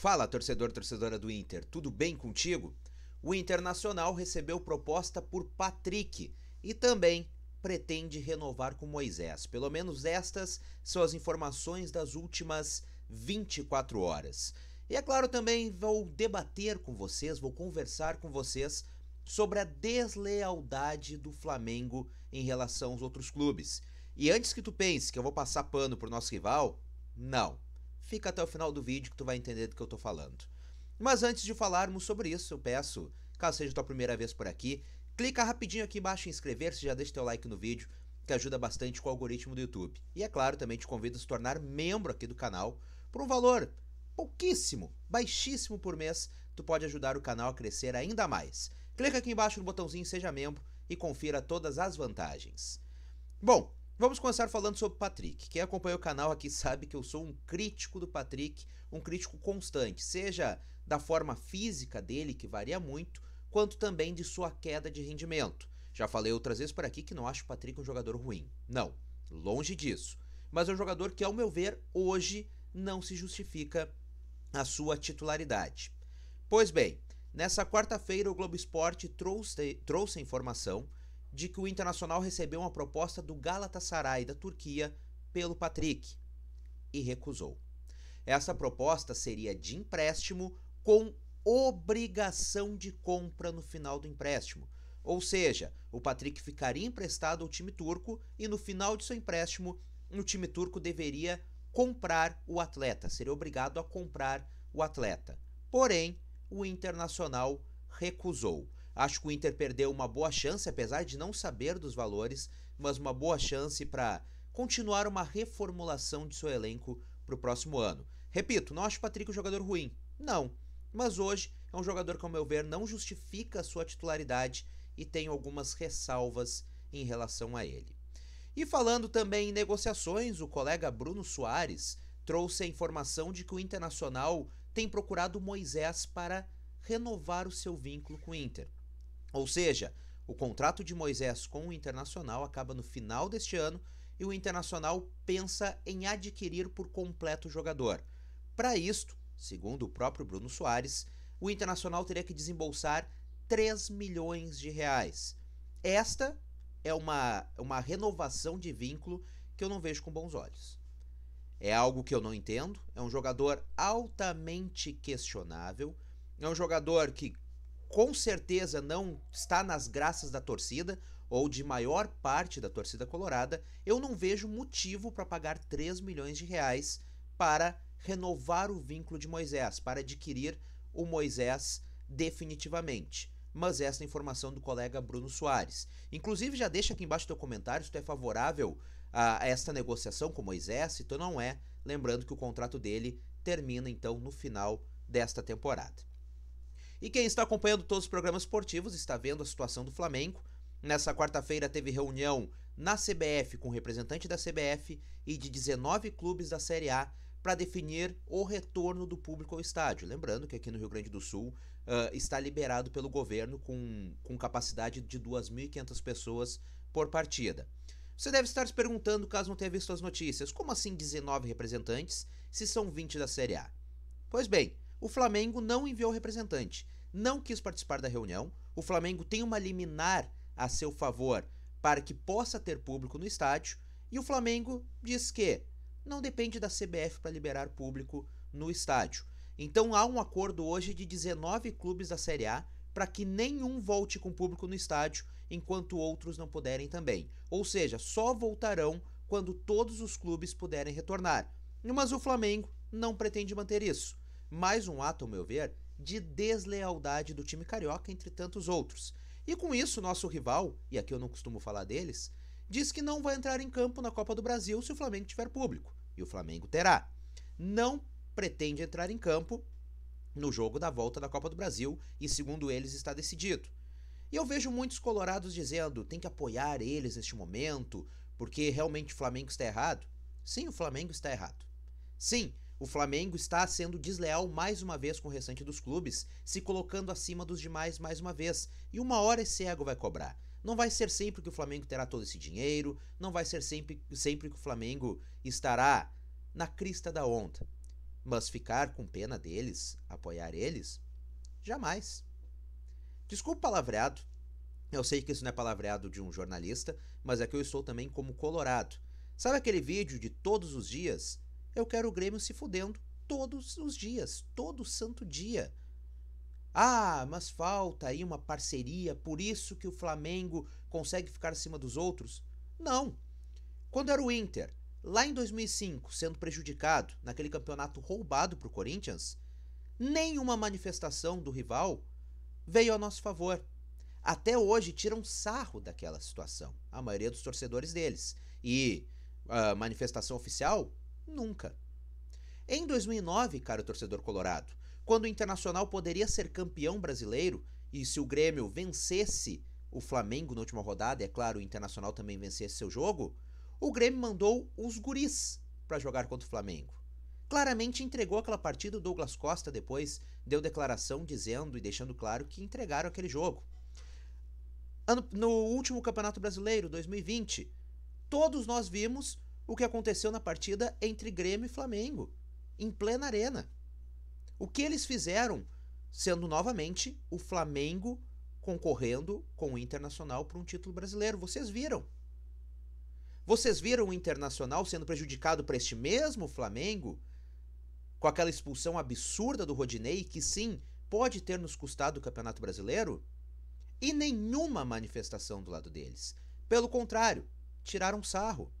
Fala, torcedor, torcedora do Inter, tudo bem contigo? O Internacional recebeu proposta por Patrick e também pretende renovar com Moisés. Pelo menos estas são as informações das últimas 24 horas. E é claro, também vou debater com vocês, vou conversar com vocês sobre a deslealdade do Flamengo em relação aos outros clubes. E antes que tu pense que eu vou passar pano pro nosso rival, não. Fica até o final do vídeo que tu vai entender do que eu tô falando. Mas antes de falarmos sobre isso, eu peço, caso seja tua primeira vez por aqui, clica rapidinho aqui embaixo em inscrever-se, já deixa teu like no vídeo, que ajuda bastante com o algoritmo do YouTube. E é claro, também te convido a se tornar membro aqui do canal por um valor pouquíssimo, baixíssimo por mês, tu pode ajudar o canal a crescer ainda mais. Clica aqui embaixo no botãozinho seja membro e confira todas as vantagens. Bom, Vamos começar falando sobre o Patrick. Quem acompanha o canal aqui sabe que eu sou um crítico do Patrick, um crítico constante, seja da forma física dele, que varia muito, quanto também de sua queda de rendimento. Já falei outras vezes por aqui que não acho o Patrick um jogador ruim. Não, longe disso. Mas é um jogador que, ao meu ver, hoje não se justifica a sua titularidade. Pois bem, nessa quarta-feira o Globo Esporte trouxe, trouxe a informação de que o Internacional recebeu uma proposta do Galatasaray da Turquia pelo Patrick e recusou. Essa proposta seria de empréstimo com obrigação de compra no final do empréstimo. Ou seja, o Patrick ficaria emprestado ao time turco e no final de seu empréstimo, o time turco deveria comprar o atleta, seria obrigado a comprar o atleta. Porém, o Internacional recusou. Acho que o Inter perdeu uma boa chance, apesar de não saber dos valores, mas uma boa chance para continuar uma reformulação de seu elenco para o próximo ano. Repito, não acho o Patrick um jogador ruim, não. Mas hoje é um jogador que, ao meu ver, não justifica a sua titularidade e tem algumas ressalvas em relação a ele. E falando também em negociações, o colega Bruno Soares trouxe a informação de que o Internacional tem procurado Moisés para renovar o seu vínculo com o Inter. Ou seja, o contrato de Moisés com o Internacional acaba no final deste ano e o Internacional pensa em adquirir por completo o jogador. Para isto, segundo o próprio Bruno Soares, o Internacional teria que desembolsar 3 milhões de reais. Esta é uma, uma renovação de vínculo que eu não vejo com bons olhos. É algo que eu não entendo, é um jogador altamente questionável, é um jogador que com certeza não está nas graças da torcida ou de maior parte da torcida colorada, eu não vejo motivo para pagar 3 milhões de reais para renovar o vínculo de Moisés, para adquirir o Moisés definitivamente. Mas essa é a informação do colega Bruno Soares. Inclusive, já deixa aqui embaixo teu comentário se tu é favorável a esta negociação com Moisés, se tu não é, lembrando que o contrato dele termina então no final desta temporada. E quem está acompanhando todos os programas esportivos está vendo a situação do Flamengo. Nessa quarta-feira teve reunião na CBF com representante da CBF e de 19 clubes da Série A para definir o retorno do público ao estádio. Lembrando que aqui no Rio Grande do Sul uh, está liberado pelo governo com, com capacidade de 2.500 pessoas por partida. Você deve estar se perguntando, caso não tenha visto as notícias, como assim 19 representantes se são 20 da Série A? Pois bem, o Flamengo não enviou representante, não quis participar da reunião. O Flamengo tem uma liminar a seu favor para que possa ter público no estádio. E o Flamengo diz que não depende da CBF para liberar público no estádio. Então há um acordo hoje de 19 clubes da Série A para que nenhum volte com público no estádio, enquanto outros não puderem também. Ou seja, só voltarão quando todos os clubes puderem retornar. Mas o Flamengo não pretende manter isso. Mais um ato, ao meu ver, de deslealdade do time carioca entre tantos outros. E com isso, nosso rival, e aqui eu não costumo falar deles, diz que não vai entrar em campo na Copa do Brasil se o Flamengo tiver público. E o Flamengo terá. Não pretende entrar em campo no jogo da volta da Copa do Brasil e, segundo eles, está decidido. E eu vejo muitos colorados dizendo tem que apoiar eles neste momento, porque realmente o Flamengo está errado. Sim, o Flamengo está errado. Sim, o Flamengo está sendo desleal mais uma vez com o restante dos clubes, se colocando acima dos demais mais uma vez, e uma hora esse ego vai cobrar. Não vai ser sempre que o Flamengo terá todo esse dinheiro, não vai ser sempre, sempre que o Flamengo estará na crista da onda. Mas ficar com pena deles, apoiar eles, jamais. Desculpa o palavreado, eu sei que isso não é palavreado de um jornalista, mas é que eu estou também como colorado. Sabe aquele vídeo de todos os dias eu quero o Grêmio se fudendo todos os dias, todo santo dia. Ah, mas falta aí uma parceria, por isso que o Flamengo consegue ficar acima dos outros? Não. Quando era o Inter, lá em 2005, sendo prejudicado naquele campeonato roubado para o Corinthians, nenhuma manifestação do rival veio a nosso favor. Até hoje tiram sarro daquela situação, a maioria dos torcedores deles. E a ah, manifestação oficial Nunca. Em 2009, caro torcedor colorado, quando o Internacional poderia ser campeão brasileiro e se o Grêmio vencesse o Flamengo na última rodada, e é claro, o Internacional também vencesse seu jogo, o Grêmio mandou os guris para jogar contra o Flamengo. Claramente entregou aquela partida, o Douglas Costa depois deu declaração dizendo e deixando claro que entregaram aquele jogo. No último Campeonato Brasileiro, 2020, todos nós vimos o que aconteceu na partida entre Grêmio e Flamengo, em plena arena. O que eles fizeram, sendo novamente o Flamengo concorrendo com o Internacional para um título brasileiro. Vocês viram? Vocês viram o Internacional sendo prejudicado para este mesmo Flamengo? Com aquela expulsão absurda do Rodinei, que sim, pode ter nos custado o Campeonato Brasileiro? E nenhuma manifestação do lado deles. Pelo contrário, tiraram sarro.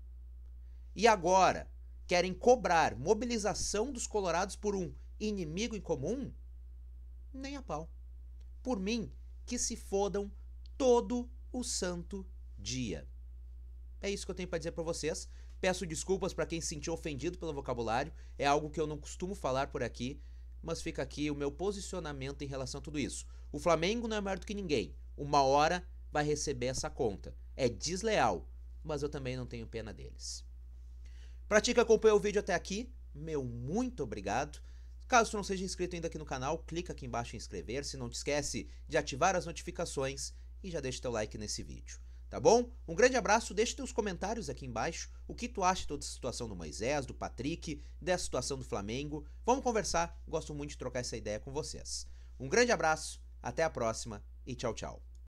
E agora querem cobrar mobilização dos colorados por um inimigo em comum? Nem a pau. Por mim, que se fodam todo o santo dia. É isso que eu tenho para dizer para vocês. Peço desculpas para quem se sentiu ofendido pelo vocabulário, é algo que eu não costumo falar por aqui, mas fica aqui o meu posicionamento em relação a tudo isso. O Flamengo não é maior do que ninguém. Uma hora vai receber essa conta. É desleal, mas eu também não tenho pena deles. Pra ti que acompanhou o vídeo até aqui, meu muito obrigado. Caso você não seja inscrito ainda aqui no canal, clica aqui embaixo em inscrever-se, não te esquece de ativar as notificações e já deixa teu like nesse vídeo. Tá bom? Um grande abraço, deixa teus comentários aqui embaixo, o que tu acha de toda a situação do Moisés, do Patrick, dessa situação do Flamengo. Vamos conversar, gosto muito de trocar essa ideia com vocês. Um grande abraço, até a próxima e tchau, tchau.